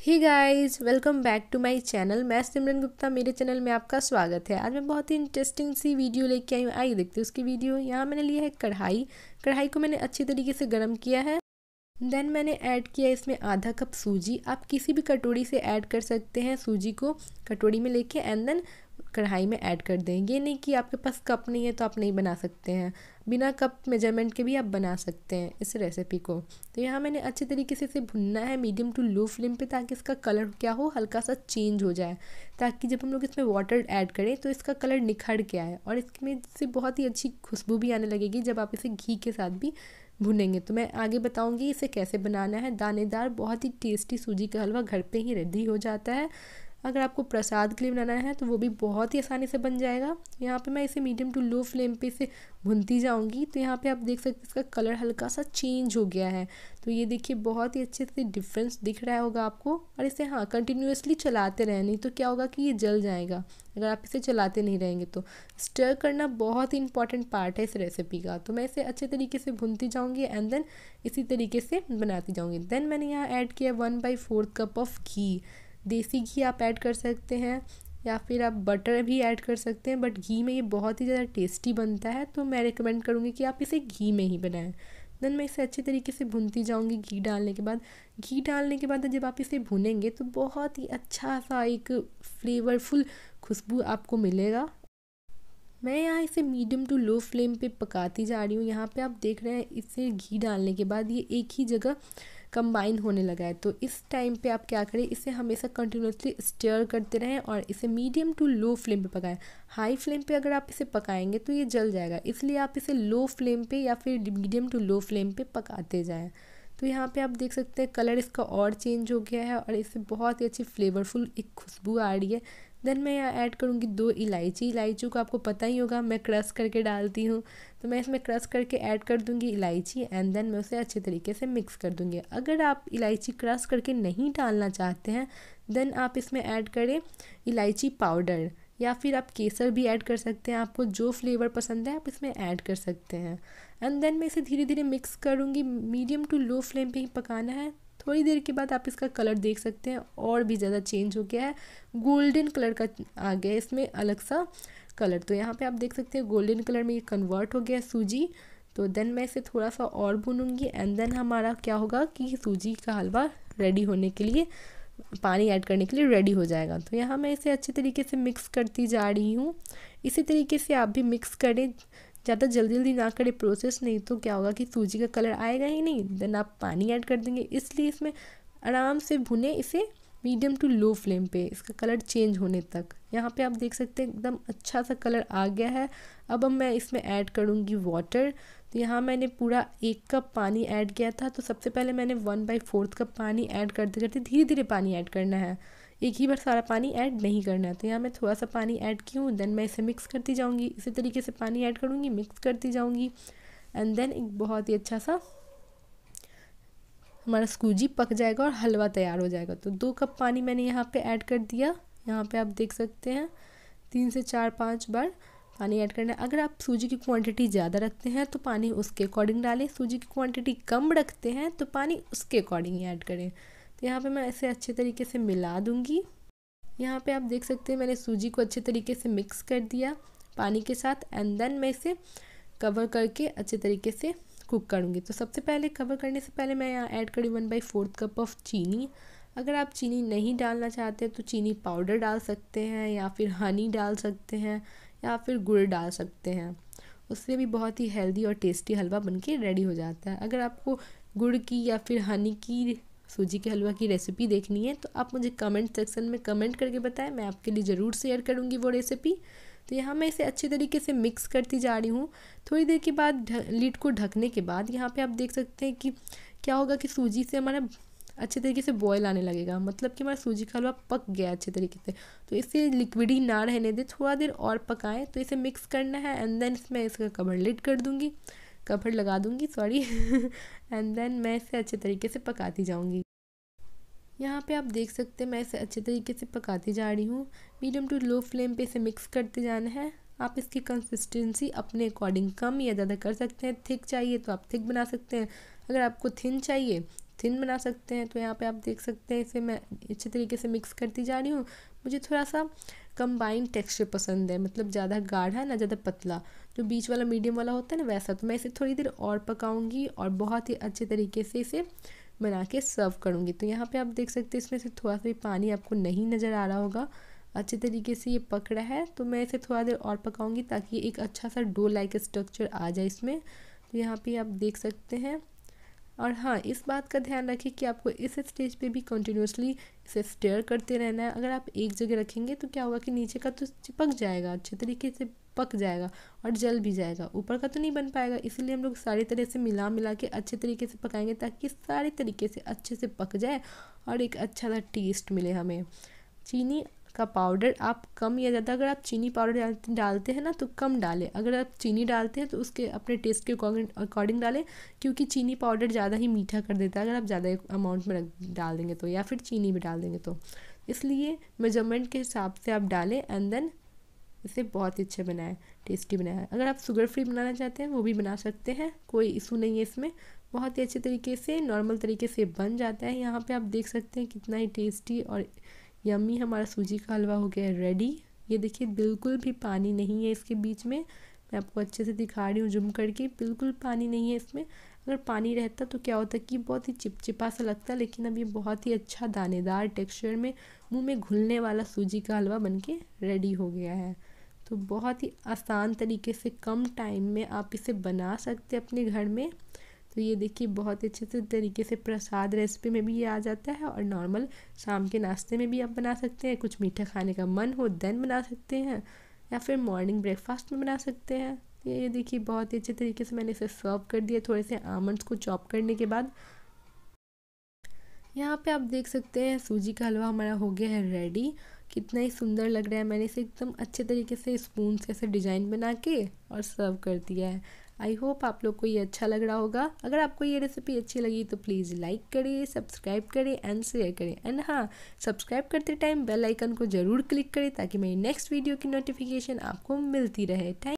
he guys welcome back to my channel मैं सिमरन गुप्ता मेरे channel में आपका स्वागत है आज मैं बहुत ही इंटरेस्टिंग सी वीडियो लेके आई हूँ आइए देखते हैं उसकी वीडियो यहाँ मैंने लिया है कढ़ाई कढ़ाई को मैंने अच्छी तरीके से गर्म किया है देन मैंने ऐड किया इसमें आधा कप सूजी आप किसी भी कटोरी से ऐड कर सकते हैं सूजी को कटोरी में लेके एंड देन कढ़ाई में ऐड कर दें ये नहीं कि आपके पास कप नहीं है तो आप नहीं बना सकते हैं बिना कप मेजरमेंट के भी आप बना सकते हैं इस रेसिपी को तो यहाँ मैंने अच्छे तरीके से इसे भुनना है मीडियम टू लो फ्लेम पे ताकि इसका कलर क्या हो हल्का सा चेंज हो जाए ताकि जब हम लोग इसमें वाटर ऐड करें तो इसका कलर निखर के आए और इसमें से बहुत ही अच्छी खुशबू भी आने लगेगी जब आप इसे घी के साथ भी भुनेंगे तो मैं आगे बताऊंगी इसे कैसे बनाना है दानेदार बहुत ही टेस्टी सूजी का हलवा घर पे ही रेडी हो जाता है अगर आपको प्रसाद के लिए बनाना है तो वो भी बहुत ही आसानी से बन जाएगा यहाँ पे मैं इसे मीडियम टू लो फ्लेम पे इसे भुनती जाऊँगी तो यहाँ पे आप देख सकते हैं इसका कलर हल्का सा चेंज हो गया है तो ये देखिए बहुत ही अच्छे से डिफरेंस दिख रहा होगा आपको और इसे हाँ कंटिन्यूसली चलाते रहें नहीं तो क्या होगा कि ये जल जाएगा अगर आप इसे चलाते नहीं रहेंगे तो स्टर करना बहुत ही इंपॉर्टेंट पार्ट है इस रेसिपी का तो मैं इसे अच्छे तरीके से भुनती जाऊँगी एंड देन इसी तरीके से बनाती जाऊँगी देन मैंने यहाँ ऐड किया one by fourth cup of ghee desi ghee आप ऐड कर सकते हैं या फिर आप बटर भी ऐड कर सकते हैं बट घी में ये बहुत ही ज़्यादा टेस्टी बनता है तो मैं रिकमेंड करूँगी कि आप इसे घी में ही बनाएं देन मैं इसे अच्छे तरीके से भूनती जाऊँगी घी डालने के बाद घी डालने के बाद जब आप इसे भूनेंगे तो बहुत ही अच्छा सा एक फ्लेवरफुल खुशबू आपको मिलेगा मैं यहाँ इसे मीडियम टू लो फ्लेम पे पकाती जा रही हूँ यहाँ पे आप देख रहे हैं इसे घी डालने के बाद ये एक ही जगह कंबाइन होने लगा है तो इस टाइम पे आप क्या करें इसे हमेशा कंटिन्यूसली स्टेयर करते रहें और इसे मीडियम टू लो फ्लेम पे पकाएं हाई फ्लेम पे अगर आप इसे पकाएंगे तो ये जल जाएगा इसलिए आप इसे लो फ्लेम पे या फिर मीडियम टू लो फ्लेम पे पकाते जाएँ तो यहाँ पे आप देख सकते हैं कलर इसका और चेंज हो गया है और इससे बहुत ही अच्छी फ्लेवरफुल एक खुशबू आ रही है देन मैं यहाँ ऐड करूँगी दो इलायची इलायची को आपको पता ही होगा मैं क्रश करके डालती हूँ तो मैं इसमें क्रश करके ऐड कर दूँगी इलायची एंड देन मैं उसे अच्छे तरीके से मिक्स कर दूँगी अगर आप इलायची क्रश करके नहीं डालना चाहते हैं देन आप इसमें ऐड करें इलायची पाउडर या फिर आप केसर भी ऐड कर सकते हैं आपको जो फ्लेवर पसंद है आप इसमें ऐड कर सकते हैं एंड देन मैं इसे धीरे धीरे मिक्स करूँगी मीडियम टू लो फ्लेम पे ही पकाना है थोड़ी देर के बाद आप इसका कलर देख सकते हैं और भी ज़्यादा चेंज हो गया है गोल्डन कलर का आ गया है इसमें अलग सा कलर तो यहाँ पे आप देख सकते हैं गोल्डन कलर में ये कन्वर्ट हो गया है सूजी तो देन मैं इसे थोड़ा सा और भूनूंगी एंड देन हमारा क्या होगा कि सूजी का हलवा रेडी होने के लिए पानी ऐड करने के लिए रेडी हो जाएगा तो यहाँ मैं इसे अच्छे तरीके से मिक्स करती जा रही हूँ इसी तरीके से आप भी मिक्स करें ज़्यादा जल्दी जल्दी ना करें प्रोसेस नहीं तो क्या होगा कि सूजी का कलर आएगा ही नहीं देन आप पानी ऐड कर देंगे इसलिए इसमें आराम से भुने इसे मीडियम टू लो फ्लेम पे इसका कलर चेंज होने तक यहाँ पे आप देख सकते हैं एकदम अच्छा सा कलर आ गया है अब अब मैं इसमें ऐड करूँगी वाटर तो यहाँ मैंने पूरा एक कप पानी ऐड किया था तो सबसे पहले मैंने वन बाई फोर्थ कप पानी ऐड करते करते धीरे धीरे पानी ऐड करना है एक ही बार सारा पानी ऐड नहीं करना है तो यहाँ मैं थोड़ा सा पानी ऐड की हूँ देन मैं इसे मिक्स करती जाऊँगी इसी तरीके से पानी ऐड करूँगी मिक्स करती जाऊँगी एंड देन एक बहुत ही अच्छा सा हमारा सूजी पक जाएगा और हलवा तैयार हो जाएगा तो दो कप पानी मैंने यहाँ पर ऐड कर दिया यहाँ पर आप देख सकते हैं तीन से चार पाँच बार पानी ऐड करना अगर आप सूजी की क्वांटिटी ज़्यादा रखते हैं तो पानी उसके अकॉर्डिंग डालें सूजी की क्वांटिटी कम रखते हैं तो पानी उसके अकॉर्डिंग ऐड करें तो यहाँ पे मैं इसे अच्छे तरीके से मिला दूँगी यहाँ पे आप देख सकते हैं मैंने सूजी को अच्छे तरीके से मिक्स कर दिया पानी के साथ एंड देन मैं इसे कवर करके अच्छे तरीके से कुक करूँगी तो सबसे पहले कवर करने से पहले मैं यहाँ ऐड करी one by fourth cup of चीनी अगर आप चीनी नहीं डालना चाहते तो चीनी पाउडर डाल सकते हैं या फिर हनी डाल सकते हैं या फिर गुड़ डाल सकते हैं उससे भी बहुत ही हेल्दी और टेस्टी हलवा बनके रेडी हो जाता है अगर आपको गुड़ की या फिर हनी की सूजी के हलवा की रेसिपी देखनी है तो आप मुझे कमेंट सेक्शन में कमेंट करके बताएं मैं आपके लिए ज़रूर शेयर करूँगी वो रेसिपी तो यहाँ मैं इसे अच्छे तरीके से मिक्स करती जा रही हूँ थोड़ी देर के बाद लीड को ढकने के बाद यहाँ पे आप देख सकते हैं कि क्या होगा कि सूजी से हमारा अच्छे तरीके से बॉयल आने लगेगा मतलब कि हमारा सूजी का हलवा पक गया अच्छे तरीके से तो इसे लिक्विडी ना रहने दे थोड़ा देर और पकाएं तो इसे मिक्स करना है एंड देन इसमें इसका कवर लिड कर दूँगी कवर लगा दूँगी सॉरी एंड देन मैं इसे अच्छे तरीके से पकाती जाऊँगी यहाँ पे आप देख सकते हैं मैं इसे अच्छे तरीके से पकाती जा रही हूँ मीडियम टू लो फ्लेम पे इसे मिक्स करते जाना है आप इसकी कंसिस्टेंसी अपने अकॉर्डिंग कम या ज़्यादा कर सकते हैं थिक चाहिए तो आप थिक बना सकते हैं अगर आपको थिन चाहिए थिन बना सकते हैं तो यहाँ पे आप देख सकते हैं इसे मैं अच्छे तरीके से मिक्स करती जा रही हूँ मुझे थोड़ा सा कंबाइन टेक्सचर पसंद है मतलब ज़्यादा गाढ़ा ना ज़्यादा पतला जो बीच वाला मीडियम वाला होता है ना वैसा तो मैं इसे थोड़ी देर और पकाऊंगी और बहुत ही अच्छे तरीके से इसे बना के सर्व करूँगी तो यहाँ पे आप देख सकते हैं इसमें से थोड़ा सा भी पानी आपको नहीं नज़र आ रहा होगा अच्छे तरीके से ये पक रहा है तो मैं इसे थोड़ा देर और पकाऊंगी ताकि एक अच्छा सा डो लाइक स्ट्रक्चर आ जाए इसमें तो यहाँ पर आप देख सकते हैं और हाँ इस बात का ध्यान रखें कि आपको इस स्टेज पे भी कंटिन्यूसली इसे स्टेयर करते रहना है अगर आप एक जगह रखेंगे तो क्या होगा कि नीचे का तो चिपक जाएगा अच्छे तरीके से पक जाएगा और जल भी जाएगा ऊपर का तो नहीं बन पाएगा इसीलिए हम लोग सारे तरह से मिला मिला के अच्छे तरीके से पकाएंगे ताकि सारे तरीके से अच्छे से पक जाए और एक अच्छा सा टेस्ट मिले हमें चीनी का पाउडर आप कम या ज़्यादा अगर आप चीनी पाउडर डालते हैं ना तो कम डालें अगर आप चीनी डालते हैं तो उसके अपने टेस्ट के अकॉर्डिंग डालें क्योंकि चीनी पाउडर ज़्यादा ही मीठा कर देता है अगर आप ज़्यादा अमाउंट में डाल देंगे तो या फिर चीनी भी डाल देंगे तो इसलिए मेजरमेंट के हिसाब से आप डालें एंड देन इसे बहुत ही अच्छे बनाए टेस्टी बनाए अगर आप शुगर फ्री बनाना चाहते हैं वो भी बना सकते हैं कोई इशू नहीं है इसमें बहुत ही अच्छे तरीके से नॉर्मल तरीके से बन जाता है यहाँ पे आप देख सकते हैं कितना ही टेस्टी और यम्मी हमारा सूजी का हलवा हो गया है रेडी ये देखिए बिल्कुल भी पानी नहीं है इसके बीच में मैं आपको अच्छे से दिखा रही हूँ जुम करके बिल्कुल पानी नहीं है इसमें अगर पानी रहता तो क्या होता कि बहुत ही चिपचिपा सा लगता लेकिन अब ये बहुत ही अच्छा दानेदार टेक्सचर में मुंह में घुलने वाला सूजी का हलवा बनके रेडी हो गया है तो बहुत ही आसान तरीके से कम टाइम में आप इसे बना सकते अपने घर में तो ये देखिए बहुत अच्छे से तरीके से प्रसाद रेसिपी में भी ये आ जाता है और नॉर्मल शाम के नाश्ते में भी आप बना सकते हैं कुछ मीठा खाने का मन हो देन बना सकते हैं या फिर मॉर्निंग ब्रेकफास्ट में बना सकते हैं ये देखिए बहुत ही अच्छे तरीके से मैंने इसे सर्व कर दिया थोड़े से आमंड्स को चॉप करने के बाद यहाँ पे आप देख सकते हैं सूजी का हलवा हमारा हो गया है रेडी कितना ही सुंदर लग रहा है मैंने इसे एकदम अच्छे तरीके से स्पून से ऐसे डिज़ाइन बना के और सर्व कर दिया है आई होप आप लोग को ये अच्छा लग रहा होगा अगर आपको ये रेसिपी अच्छी लगी तो प्लीज़ लाइक करें सब्सक्राइब करें एंड शेयर करें एंड हाँ सब्सक्राइब करते टाइम बेल आइकन को ज़रूर क्लिक करें ताकि मेरी नेक्स्ट वीडियो की नोटिफिकेशन आपको मिलती रहे थैंक